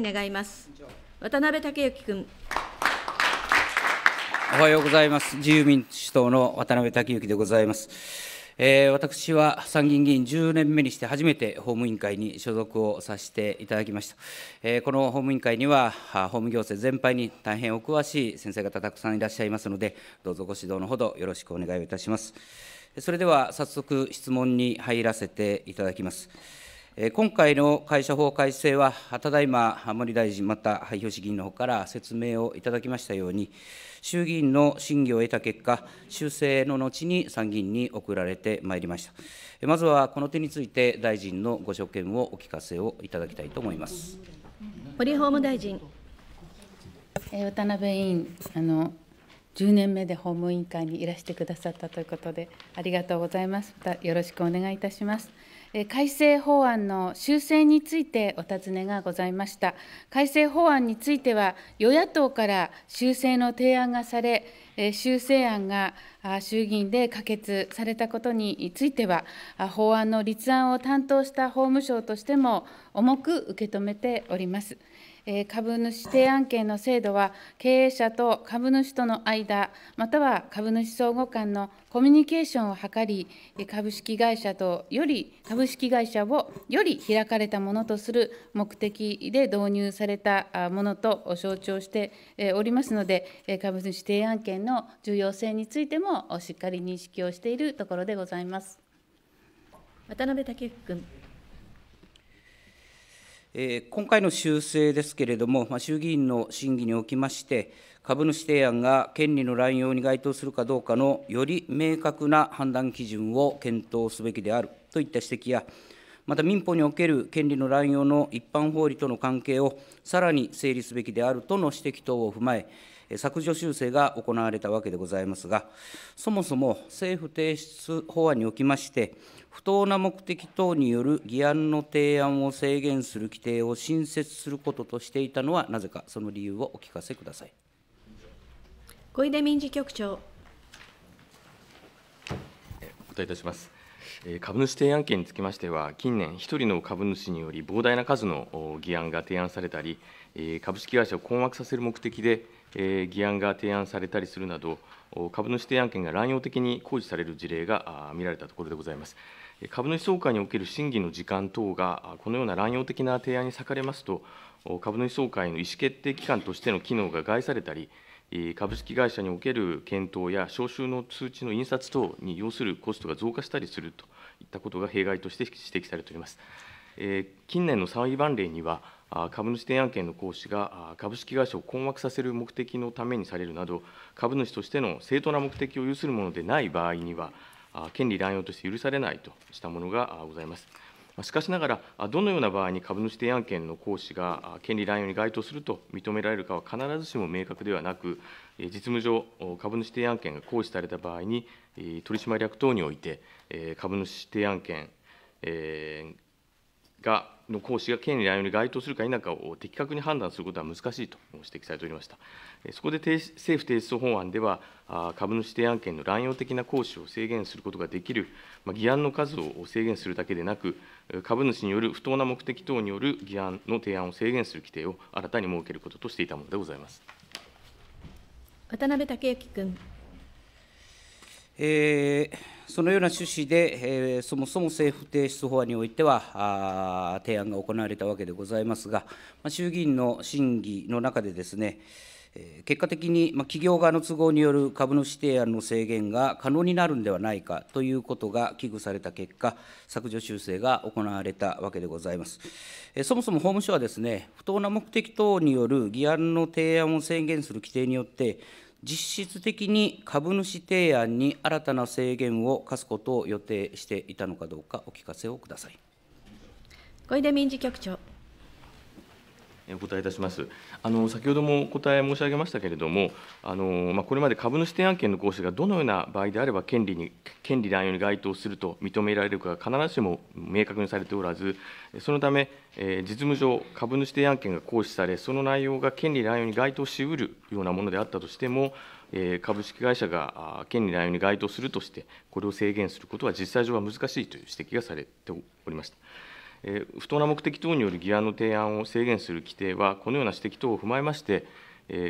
願います渡辺武之君おはようございます自由民主党の渡辺武之でございます、えー、私は参議院議員10年目にして初めて法務委員会に所属をさせていただきました、えー、この法務委員会には法務行政全般に大変お詳しい先生方たくさんいらっしゃいますのでどうぞご指導のほどよろしくお願いをいたしますそれでは早速質問に入らせていただきます今回の会社法改正は、ただいま森大臣、また吉議員のほうから説明をいただきましたように、衆議院の審議を得た結果、修正の後に参議院に送られてまいりました。まずはこの点について、大臣のご所見をお聞かせをいただきたいと思います堀法務大臣。渡辺委員あの、10年目で法務委員会にいらしてくださったということで、ありがとうございます。またよろしくお願いいたします。改正法案の修正についてお尋ねがございました。改正法案については、与野党から修正の提案がされ、修正案が衆議院で可決されたことについては、法案の立案を担当した法務省としても重く受け止めております。株主提案権の制度は、経営者と株主との間、または株主相互間のコミュニケーションを図り、株式会社とより、株式会社をより開かれたものとする目的で導入されたものと承知をしておりますので、株主提案権の重要性についてもしっかり認識をしているところでございます。渡辺武君。今回の修正ですけれども、衆議院の審議におきまして、株主提案が権利の乱用に該当するかどうかのより明確な判断基準を検討すべきであるといった指摘や、また民法における権利の乱用の一般法理との関係をさらに整理すべきであるとの指摘等を踏まえ、削除修正が行われたわけでございますが、そもそも政府提出法案におきまして、不当な目的等による議案の提案を制限する規定を新設することとしていたのはなぜか、その理由をお聞かせください。小出民事局長。お答えいたします。株主提案権につきましては、近年、1人の株主により膨大な数の議案が提案されたり、株式会社を困惑させる目的で、え議案が提案されたりするなど、株主提案権が乱用的に行使される事例が見られたところでございます。株主総会における審議の時間等が、このような乱用的な提案に割かれますと、株主総会の意思決定機関としての機能が害されたり、株式会社における検討や招集の通知の印刷等に要するコストが増加したりするといったことが弊害として指摘されております。近年の裁判例には、株主提案権の行使が株式会社を困惑させる目的のためにされるなど、株主としての正当な目的を有するものでない場合には、権利乱用として許されないとしたものがございます。しかしながら、どのような場合に株主提案権の行使が権利乱用に該当すると認められるかは必ずしも明確ではなく、実務上、株主提案権が行使された場合に、取締役等において、株主提案権がの行使が権利乱用に該当するか否かを的確に判断することは難しいと指摘されておりました。そこで政府提出法案では、株主提案権の乱用的な行使を制限することができる議案の数を制限するだけでなく、株主による不当な目的等による議案の提案を制限する規定を新たに設けることとしていたものでございます渡辺武之君。えー、そのような趣旨で、えー、そもそも政府提出法案においては提案が行われたわけでございますが、まあ、衆議院の審議の中でですね、えー、結果的に、まあ、企業側の都合による株主提案の制限が可能になるんではないかということが危惧された結果、削除修正が行われたわけでございます。えそもそも法務省はですね、不当な目的等による議案の提案を制限する規定によって、実質的に株主提案に新たな制限を課すことを予定していたのかどうか、お聞かせをください。小出民事局長お答えいたします。あの先ほどもお答え申し上げましたけれども、あのまあ、これまで株主提案権の行使がどのような場合であれば権利に権利乱用に該当すると認められるか必ずしも明確にされておらず、そのため、えー、実務上、株主提案権が行使され、その内容が権利乱用に該当しうるようなものであったとしても、えー、株式会社が権利乱用に該当するとして、これを制限することは実際上は難しいという指摘がされておりました。不当な目的等による議案の提案を制限する規定は、このような指摘等を踏まえまして、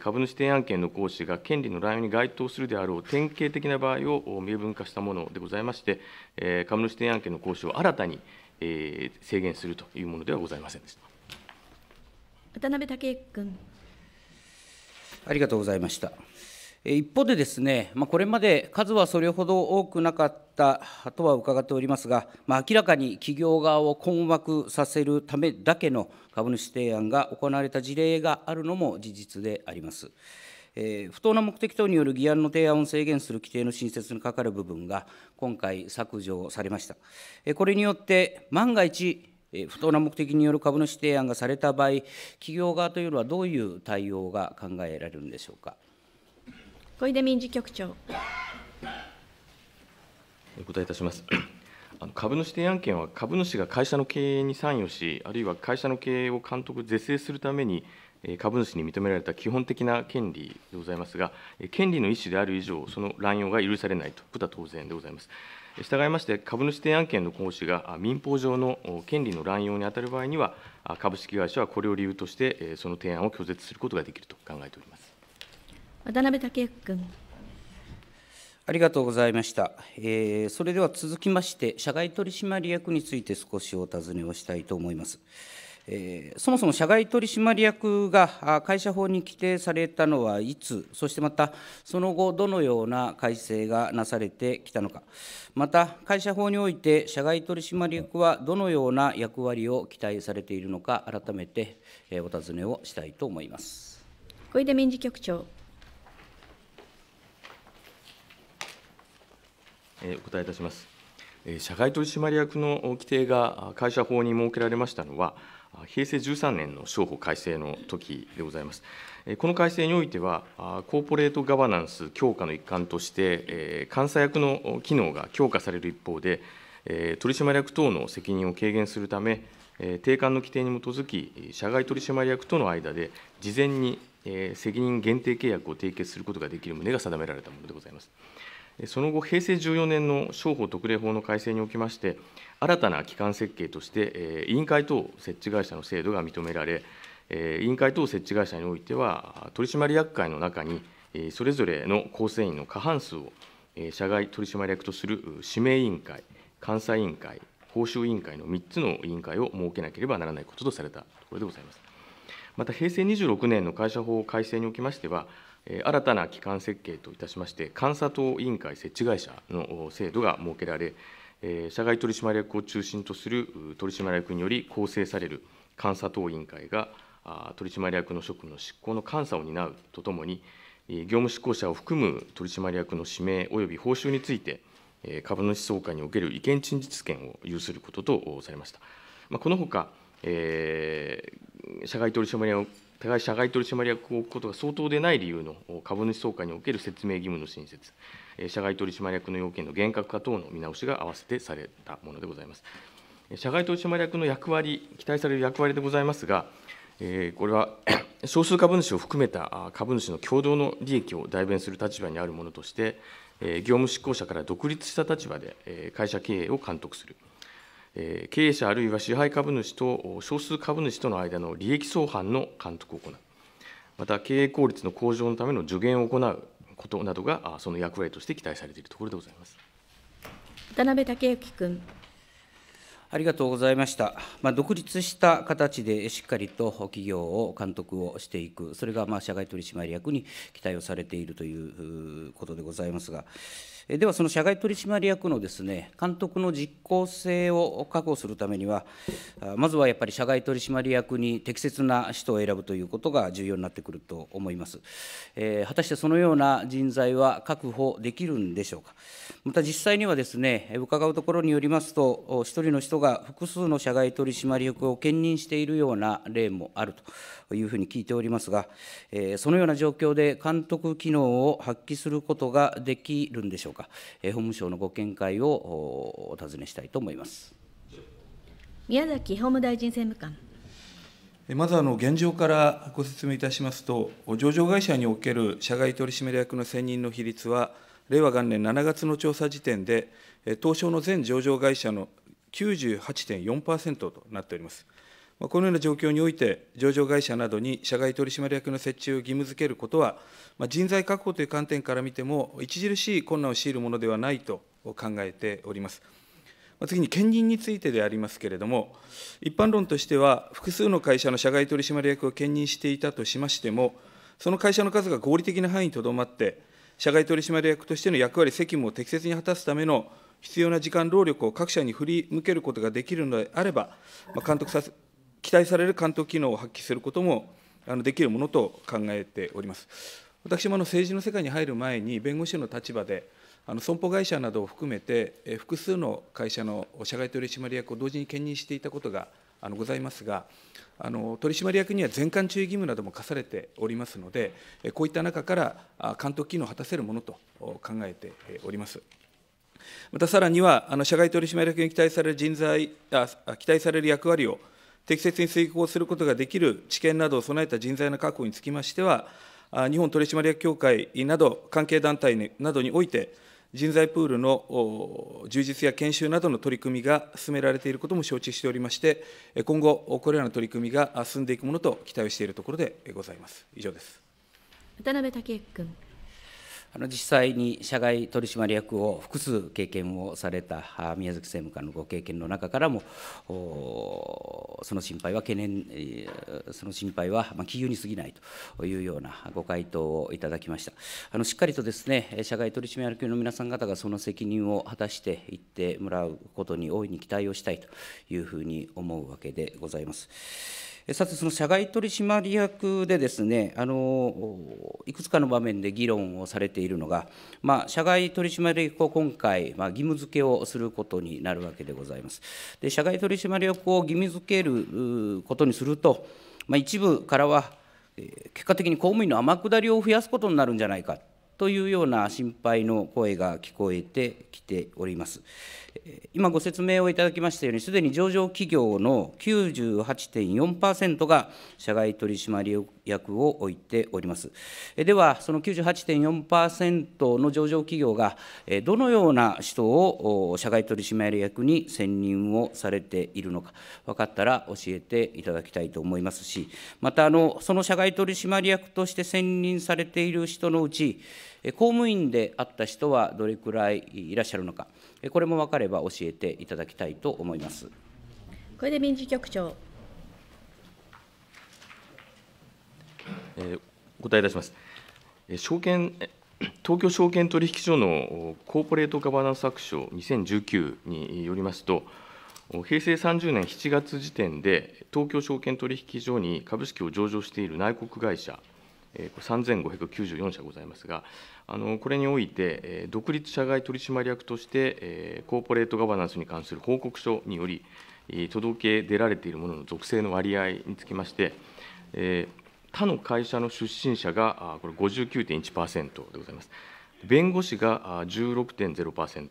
株主提案権の行使が権利の乱用に該当するであろう典型的な場合を明文化したものでございまして、株主提案権の行使を新たに制限するというものではございませんでした渡辺武君。ありがとうございました。一方でですね、まあ、これまで数はそれほど多くなかったとは伺っておりますが、まあ、明らかに企業側を困惑させるためだけの株主提案が行われた事例があるのも事実であります。えー、不当な目的等による議案の提案を制限する規定の新設にかかる部分が今回削除されました。えー、これによって万が一不当な目的による株主提案がされた場合、企業側というのはどういう対応が考えられるんでしょうか。小出民事局長お答えいたします。あの株主提案権は株主が会社の経営に参与し、あるいは会社の経営を監督、是正するために、株主に認められた基本的な権利でございますが、権利の意思である以上、その乱用が許されないということは当然でございます。従いまして、株主提案権の行使が民法上の権利の乱用に当たる場合には、株式会社はこれを理由として、その提案を拒絶することができると考えております。渡辺武君。ありがとうございました、えー、それでは続きまして、社外取締役について少しお尋ねをしたいと思います。えー、そもそも社外取締役が会社法に規定されたのはいつ、そしてまたその後、どのような改正がなされてきたのか、また会社法において社外取締役はどのような役割を期待されているのか、改めてお尋ねをしたいと思います小出民事局長。お答えいたします。社外取締役の規定が会社法に設けられましたのは、平成13年の商法改正の時でございます。この改正においては、コーポレートガバナンス強化の一環として、監査役の機能が強化される一方で、取締役等の責任を軽減するため、定款の規定に基づき、社外取締役との間で、事前に責任限定契約を締結することができる旨が定められたものでございます。その後、平成14年の商法特例法の改正におきまして、新たな機関設計として、委員会等設置会社の制度が認められ、委員会等設置会社においては、取締役会の中に、それぞれの構成員の過半数を社外取締役とする指名委員会、監査委員会、報酬委員会の3つの委員会を設けなければならないこととされたところでございます。また、平成26年の会社法改正におきましては、新たな基幹設計といたしまして、監査等委員会設置会社の制度が設けられ、社外取締役を中心とする取締役により構成される監査等委員会が、取締役の職務の執行の監査を担うとともに、業務執行者を含む取締役の指名及び報酬について、株主総会における意見陳述権を有することとされました。このほか、え社外取締互い社外取締役を置くことが相当でない理由の株主総会における説明義務の新設、社外取締役の要件の厳格化等の見直しが併せてされたものでございます。社外取締役の役割、期待される役割でございますが、えこれは 少数株主を含めた株主の共同の利益を代弁する立場にあるものとして、え業務執行者から独立した立場で、え会社経営を監督する、経営者あるいは支配株主と少数株主との間の利益相反の監督を行う、また経営効率の向上のための助言を行うことなどが、その役割として期待されているところでございます渡辺武之君。ありがとうございました、まあ、独立した形でしっかりと企業を監督をしていく、それがまあ社外取締役に期待をされているということでございますが。では、その社外取締役のですね監督の実効性を確保するためには、まずはやっぱり社外取締役に適切な人を選ぶということが重要になってくると思います。えー、果たしてそのような人材は確保できるんでしょうか。また実際にはですね、伺うところによりますと、1人の人が複数の社外取締役を兼任しているような例もあると。というふうに聞いておりますが、そのような状況で監督機能を発揮することができるんでしょうか、法務省のご見解をお尋ねしたいと思います宮崎法務大臣政務官。まずあの現状からご説明いたしますと、上場会社における社外取締役の選任の比率は、令和元年7月の調査時点で、東証の全上場会社の98.4%となっております。このような状況において、上場会社などに社外取締役の設置を義務づけることは、人材確保という観点から見ても、著しい困難を強いるものではないと考えております。次に兼任についてでありますけれども、一般論としては、複数の会社の社外取締役を兼任していたとしましても、その会社の数が合理的な範囲にとどまって、社外取締役としての役割、責務を適切に果たすための必要な時間、労力を各社に振り向けることができるのであれば、監督期待される監督機能を発揮することもあのできるものと考えております。私もあの政治の世界に入る前に、弁護士の立場で、あの損保会社などを含めて、え複数の会社の社外取締役を同時に兼任していたことがあのございますが、あの取締役には全館注意義務なども課されておりますので、こういった中から監督機能を果たせるものと考えております。またさらには、あの社外取締役に期待される人材あ、期待される役割を適切に遂行することができる知見などを備えた人材の確保につきましては、日本取締役協会など、関係団体などにおいて、人材プールの充実や研修などの取り組みが進められていることも承知しておりまして、今後、これらの取り組みが進んでいくものと期待をしているところでございます。以上です渡辺武君あの実際に社外取締役を複数経験をされた宮崎政務官のご経験の中からも、その心配は懸念、その心配は杞憂に過ぎないというようなご回答をいただきました。あのしっかりとですね、社外取締役の皆さん方がその責任を果たしていってもらうことに大いに期待をしたいというふうに思うわけでございます。さて、その社外取締役でですね、あのいくつかの場面で議論をされているのが、まあ、社外取締役を今回、まあ、義務付けをすることになるわけでございます。で社外取締役を義務付けることにすると、まあ、一部からは、結果的に公務員の天下りを増やすことになるんじゃないかというような心配の声が聞こえてきております。今ご説明をいただきましたように、すでに上場企業の98.4%が社外取締役を置いております。では、その98.4%の上場企業が、どのような人を社外取締役に選任をされているのか、分かったら教えていただきたいと思いますし、またあの、その社外取締役として選任されている人のうち、公務員であった人はどれくらいいらっしゃるのか、これも分かれば教えていただきたいと思います。これで民事局長。えお答えいたします。証券東京証券取引所のコーポレートガバナンス白書2019によりますと、平成30年7月時点で、東京証券取引所に株式を上場している内国会社3594社ございますが、あのこれにおいて、独立社外取締役として、コーポレートガバナンスに関する報告書により、届け出られているものの属性の割合につきまして、他の会社の出身者がこれ59.1%でございます。弁護士が16.0%、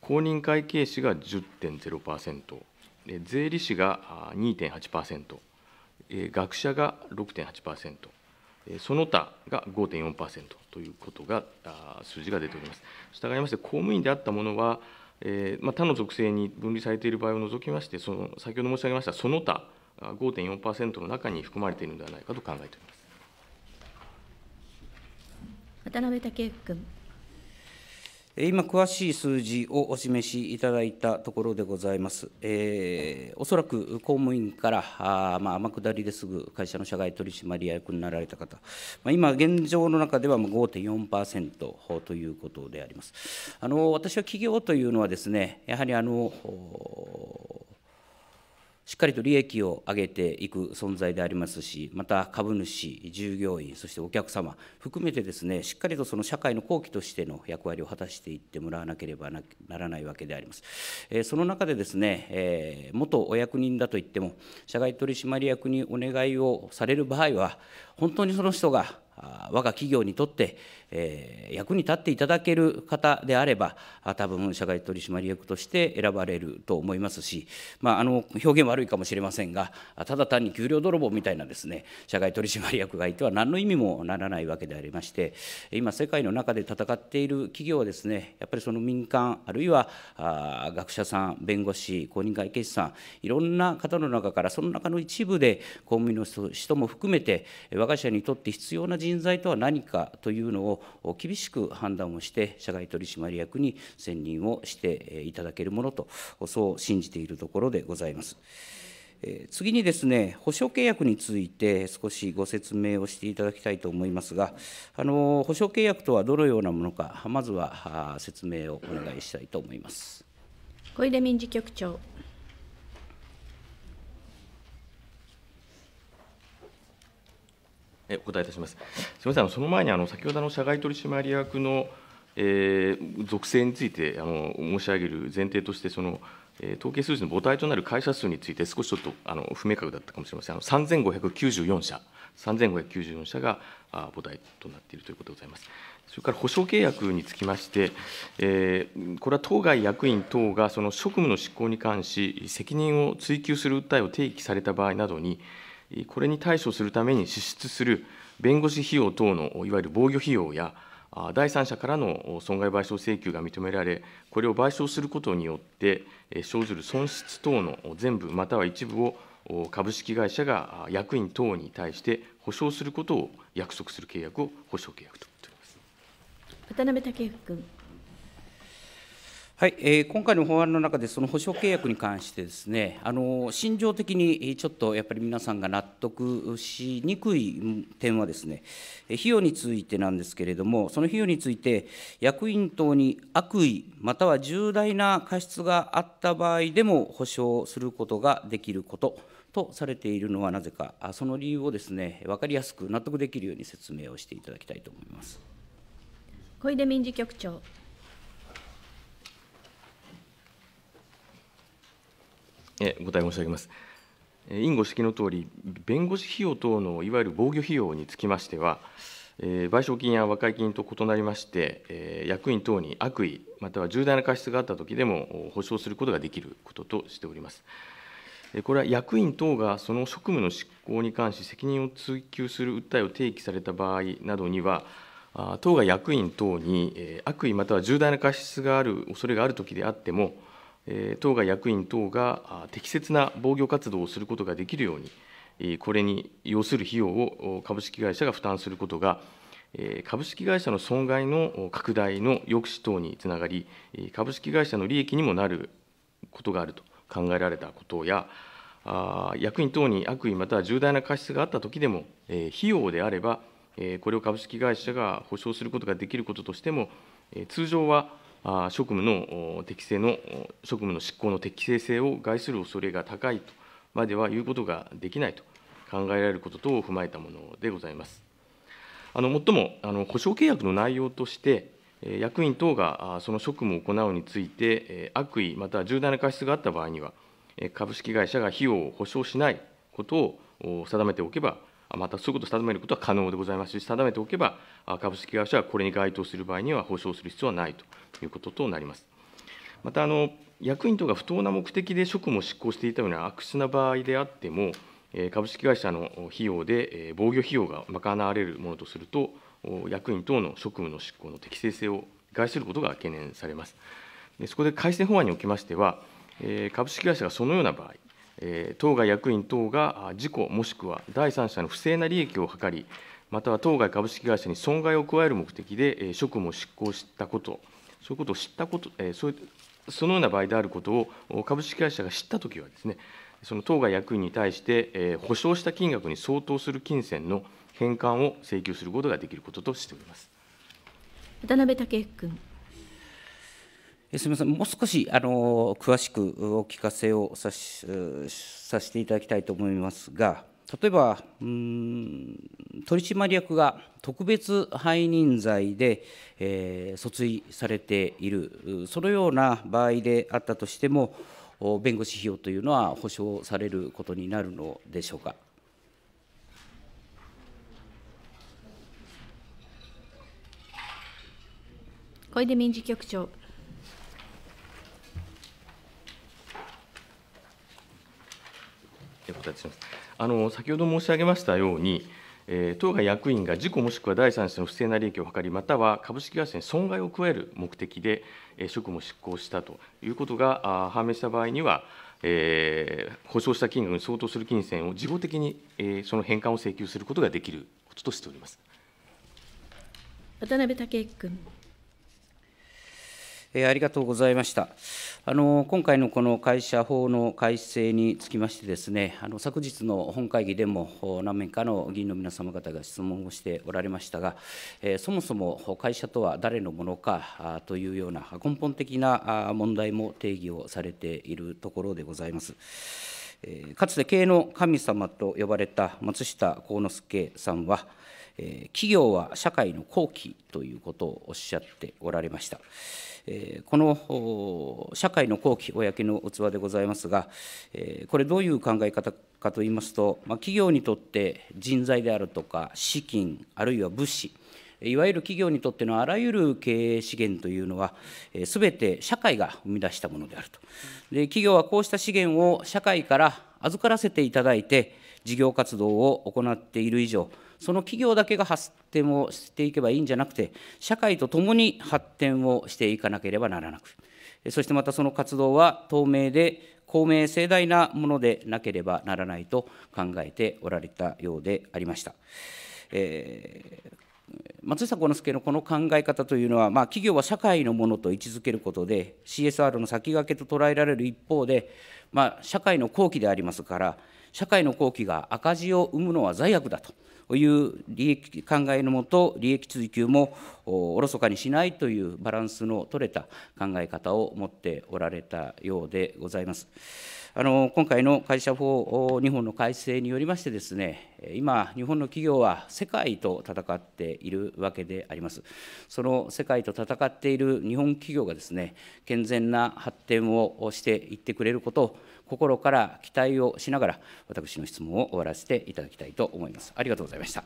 公認会計士が10.0%、税理士が2.8%、学者が6.8%。その他が5.4%ということが、数字が出ております。従いまして、公務員であったものは、えーまあ、他の属性に分離されている場合を除きまして、その先ほど申し上げましたその他5.4%の中に含まれているのではないかと考えております。渡辺武君。今、詳しい数字をお示しいただいたところでございます。えー、おそらく公務員から、あまあ、天下りですぐ会社の社外取締役になられた方、まあ、今、現状の中では5.4%ということであります。あの私は企業というのはですね、やはりあのしっかりと利益を上げていく存在でありますし、また株主、従業員、そしてお客様含めてですね、しっかりとその社会の好機としての役割を果たしていってもらわなければならないわけであります。えその中でですね、え元お役人だといっても、社外取締役にお願いをされる場合は、本当にその人が我が企業にとってえー、役に立っていただける方であれば、多分社外取締役として選ばれると思いますし、まあ、あの表現悪いかもしれませんが、ただ単に給料泥棒みたいなですね社外取締役がいては、何の意味もならないわけでありまして、今、世界の中で戦っている企業はですね、やっぱりその民間、あるいはあ学者さん、弁護士、公認会計士さん、いろんな方の中から、その中の一部で公務員の人も含めて、我が社にとって必要な人材とは何かというのを、を厳しく判断をして、社外取締役に選任をしていただけるものと、そう信じているところでございます。次にですね、保証契約について少しご説明をしていただきたいと思いますが、あの保証契約とはどのようなものか、まずは説明をお願いしたいと思います。小出民事局長えお答えいたします。すみません、あのその前にあの先ほどの社外取締役の、えー、属性についてあの申し上げる前提としてその、え統計数字の母体となる会社数について少しちょっとあの不明確だったかもしれません。あの3594社。3594社が母体となっているということでございます。それから保証契約につきまして、えー、これは当該役員等がその職務の執行に関し、責任を追及する訴えを提起された場合などに、これに対処するために支出する弁護士費用等のいわゆる防御費用や、第三者からの損害賠償請求が認められ、これを賠償することによって、生ずる損失等の全部または一部を株式会社が役員等に対して保証することを約束する契約を保証契約と渡辺武君。はい、えー、今回の法案の中で、その保証契約に関してですね、あの心情的にちょっとやっぱり皆さんが納得しにくい点はですね、費用についてなんですけれども、その費用について、役員等に悪意、または重大な過失があった場合でも保証することができること。とされているのはなぜか、その理由をですね分かりやすく納得できるように説明をしていただきたいと思います小出民事局長。お答え申し上げます。委員ご指摘のとおり、弁護士費用等のいわゆる防御費用につきましては、えー、賠償金や和解金と異なりまして、えー、役員等に悪意、または重大な過失があったときでも保障することができることとしております。これは役員等がその職務の執行に関し責任を追及する訴えを提起された場合などには、党が役員等に悪意または重大な過失がある恐れがあるときであっても、党が役員等が適切な防御活動をすることができるように、これに要する費用を株式会社が負担することが、株式会社の損害の拡大の抑止等につながり、株式会社の利益にもなることがあると考えられたことや、役員等に悪意または重大な過失があったときでも、費用であれば、これを株式会社が保証することができることとしても、通常は職務の適正の、職務の執行の適正性を害する恐れが高いとまでは言うことができないと考えられること等を踏まえたものでございます。あのもっともあの、保証契約の内容として、役員等がその職務を行うについて、悪意または重大な過失があった場合には、株式会社が費用を保証しないことを定めておけば、またそういうことを定めることは可能でございますし、定めておけば、株式会社はこれに該当する場合には、保証する必要はないということとなります。またあの、役員等が不当な目的で職務を執行していたような悪質な場合であっても、株式会社の費用で防御費用が賄われるものとすると、役員等の職務の執行の適正性を害することが懸念されます。そこで改正法案におきましては、株式会社がそのような場合、当該役員等が事故もしくは第三者の不正な利益を図り、または当該株式会社に損害を加える目的で職務を執行したこと、そういうことを知ったこと、そのような場合であることを株式会社が知ったときはですね、その当該役員に対して、保証した金額に相当する金銭の返還を請求することができることとしております。渡辺武君。すみません、もう少しあの詳しくお聞かせをさしさせていただきたいと思いますが、例えば、うん取締役が特別背任罪で、えー、訴追されている、そのような場合であったとしても、弁護士費用というのは保証されることになるのでしょうか。小出民事局長形ますあの先ほど申し上げましたように、え当該役員が事故もしくは第三者の不正な利益を図り、または株式会社に損害を加える目的で、え職務を執行したということが判明した場合には、えー、保証した金額に相当する金銭を事後的に、えー、その返還を請求することができることとしております。渡辺武君。ありがとうございました。あの今回のこの会社法の改正につきましてですね、あの昨日の本会議でも何名かの議員の皆様方が質問をしておられましたが、えー、そもそも会社とは誰のものかというような根本的な問題も定義をされているところでございます。えー、かつて経営の神様と呼ばれた松下幸之助さんは、え企業は社会の後期ということをおっしゃっておられました。えこの社会の後期、公の器でございますが、えこれ、どういう考え方かといいますと、ま企業にとって人材であるとか、資金、あるいは物資、いわゆる企業にとってのあらゆる経営資源というのは、すべて社会が生み出したものであると。で企業はこうした資源を社会から預からせていただいて、事業活動を行っている以上、その企業だけが発展をしていけばいいんじゃなくて、社会とともに発展をしていかなければならなく、そしてまたその活動は透明で公明盛大なものでなければならないと考えておられたようでありました。えー松下幸之助のこの考え方というのは、まあ、企業は社会のものと位置づけることで、CSR の先駆けと捉えられる一方で、まあ、社会の後期でありますから、社会の後期が赤字を生むのは罪悪だと。という利益考えのもと、利益追求もおろそかにしないというバランスの取れた考え方を持っておられたようでございます。あの今回の会社法日本の改正によりましてですね、今、日本の企業は世界と戦っているわけであります。その世界と戦っている日本企業がですね、健全な発展をしていってくれることを心から期待をしながら、私の質問を終わらせていただきたいと思います。ありがとうございました。